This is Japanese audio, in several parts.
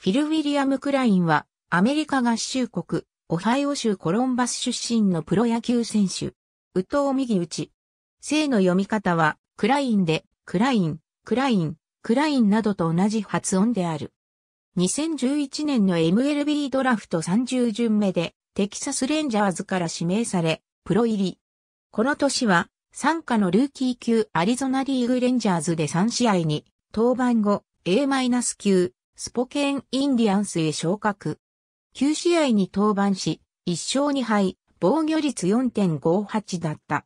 フィル・ウィリアム・クラインは、アメリカ合衆国、オハイオ州コロンバス出身のプロ野球選手。右藤右打ち。姓の読み方は、クラインで、クライン、クライン、クラインなどと同じ発音である。2011年の MLB ドラフト30巡目で、テキサスレンジャーズから指名され、プロ入り。この年は、参加のルーキー級アリゾナリーグレンジャーズで3試合に、登板後、A-9、スポケン・インディアンスへ昇格。9試合に登板し、1勝2敗、防御率4.58だった。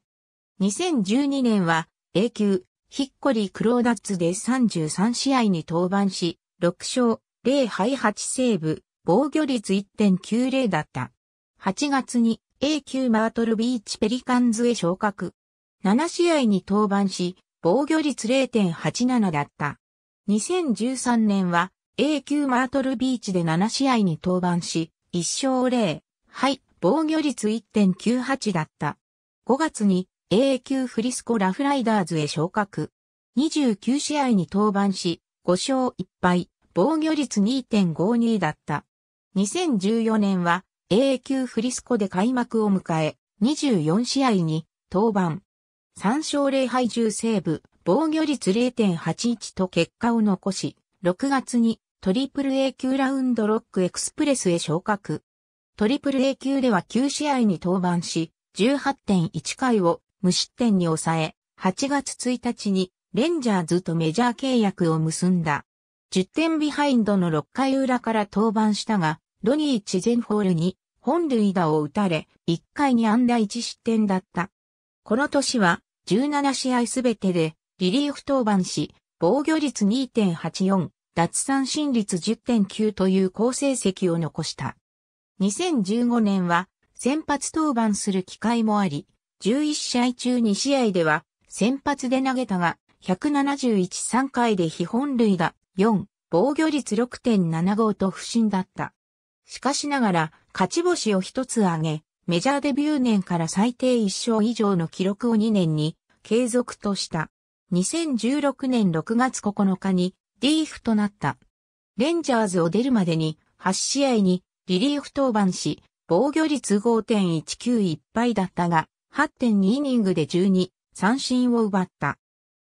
2012年は、A 級、ヒッコリー・クローダッツで33試合に登板し、6勝、0敗8セーブ、防御率1.90だった。8月に A 級マートルビーチペリカンズへ昇格。7試合に登板し、防御率0.87だった。2013年は A 級マートルビーチで7試合に登板し、1勝0、敗、はい、防御率1.98だった。5月に A 級フリスコラフライダーズへ昇格。29試合に登板し、5勝1敗、防御率2.52だった。2014年は A 級フリスコで開幕を迎え、24試合に登板。3勝0敗10セーブ、防御率0.81と結果を残し、6月にトリプル A 級ラウンドロックエクスプレスへ昇格。トリプル A 級では9試合に登板し、18.1回を無失点に抑え、8月1日にレンジャーズとメジャー契約を結んだ。10点ビハインドの6回裏から登板したが、ロニー・チゼンホールに本塁打を打たれ、1回に安打1失点だった。この年は17試合すべてでリリーフ登板し、防御率2.84、奪三振率10.9という好成績を残した。2015年は先発登板する機会もあり、11試合中2試合では先発で投げたが、171-3回で非本塁打4、防御率6.75と不振だった。しかしながら、勝ち星を一つ挙げ、メジャーデビュー年から最低1勝以上の記録を2年に継続とした。2016年6月9日にリーフとなった。レンジャーズを出るまでに8試合にリリーフ登板し、防御率5.191敗だったが、8.2イニングで12、三振を奪った。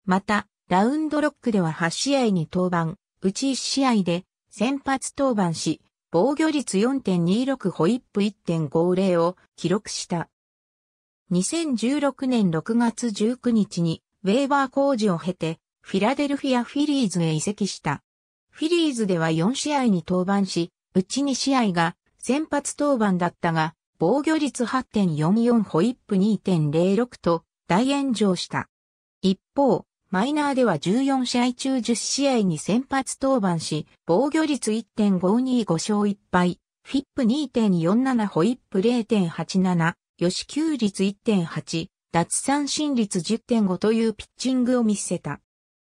また、ラウンドロックでは8試合に登板、うち1試合で先発登板し、防御率4.26ホイップ1.50を記録した。2016年6月19日にウェーバー工事を経てフィラデルフィア・フィリーズへ移籍した。フィリーズでは4試合に登板し、うち2試合が先発登板だったが、防御率8.44ホイップ2.06と大炎上した。一方、マイナーでは14試合中10試合に先発登板し、防御率1.525勝1敗、フィップ2.47ホイップ0.87、吉球率1.8、奪三振率10.5というピッチングを見せた。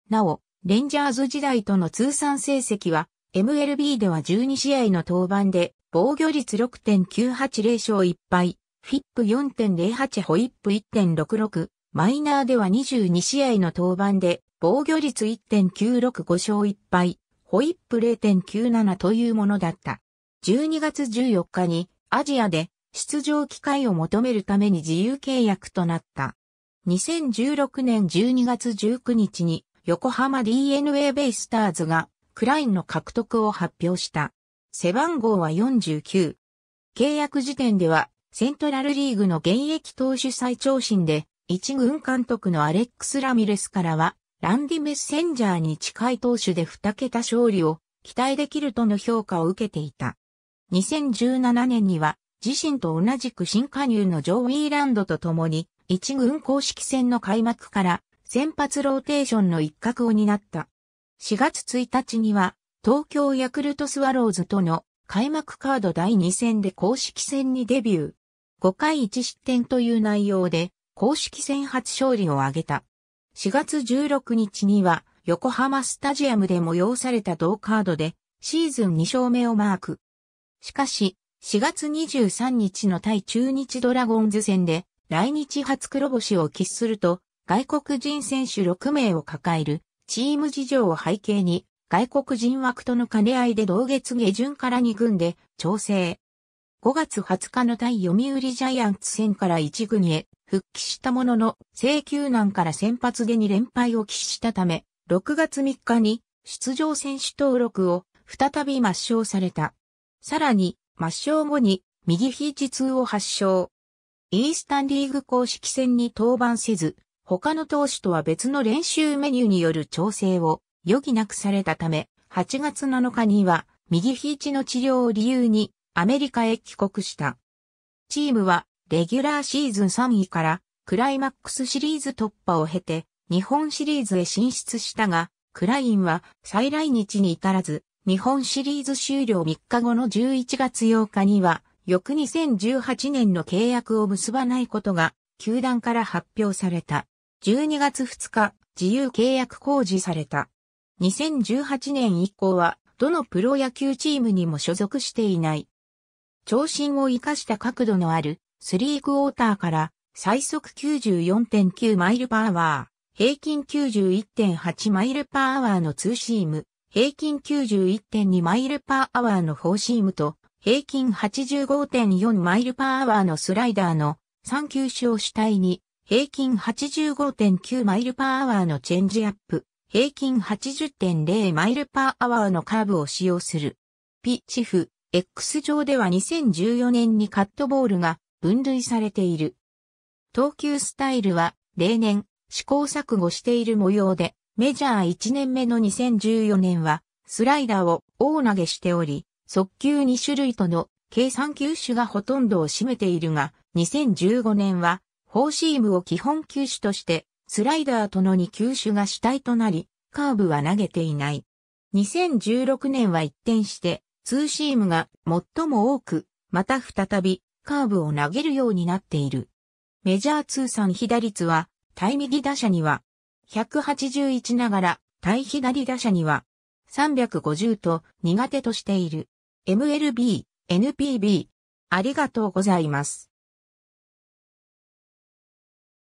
なお、レンジャーズ時代との通算成績は、MLB では12試合の登板で、防御率6.980勝1敗、フィップ4.08ホイップ1.66、マイナーでは22試合の登板で、防御率1.965勝1敗、ホイップ0.97というものだった。12月14日にアジアで出場機会を求めるために自由契約となった。2016年12月19日に横浜 DNA ベイスターズがクラインの獲得を発表した。背番号は49。契約時点ではセントラルリーグの現役投手最長身で一軍監督のアレックス・ラミレスからはランディ・メッセンジャーに近い投手で2桁勝利を期待できるとの評価を受けていた。2017年には自身と同じく新加入のジョー・ウィーランドと共に一軍公式戦の開幕から先発ローテーションの一角を担った。4月1日には、東京ヤクルトスワローズとの開幕カード第2戦で公式戦にデビュー。5回1失点という内容で、公式戦初勝利を挙げた。4月16日には、横浜スタジアムで催された同カードで、シーズン2勝目をマーク。しかし、4月23日の対中日ドラゴンズ戦で、来日初黒星を喫すると、外国人選手6名を抱えるチーム事情を背景に外国人枠との兼ね合いで同月下旬から2軍で調整。5月20日の対読売ジャイアンツ戦から1軍へ復帰したものの、請求難から先発で2連敗を喫したため、6月3日に出場選手登録を再び抹消された。さらに、抹消後に右肘痛を発症。イースタンリーグ公式戦に登板せず、他の投手とは別の練習メニューによる調整を余儀なくされたため、8月7日には右肘の治療を理由にアメリカへ帰国した。チームはレギュラーシーズン3位からクライマックスシリーズ突破を経て日本シリーズへ進出したが、クラインは再来日に至らず、日本シリーズ終了3日後の11月8日には、翌2018年の契約を結ばないことが、球団から発表された。12月2日、自由契約公示された。2018年以降は、どのプロ野球チームにも所属していない。長身を活かした角度のある、スリークォーターから、最速94.9マイルパワー、平均91.8マイルパーワーのツーシーム、平均91.2マイルパーワーのフォーシームと、平均85.4マイルパワーのスライダーの3球種を主体に、平均85.9マイルパーアワーのチェンジアップ、平均80.0マイルパーアワーのカーブを使用する。ピチフ、X 上では2014年にカットボールが分類されている。投球スタイルは例年試行錯誤している模様で、メジャー1年目の2014年はスライダーを大投げしており、速球2種類との計算球種がほとんどを占めているが、2015年はフォーシームを基本球種として、スライダーとの2球種が主体となり、カーブは投げていない。2016年は一転して、ツーシームが最も多く、また再びカーブを投げるようになっている。メジャー通算左率は、対右打者には、181ながら、対左打者には、350と苦手としている。MLB、NPB。ありがとうございます。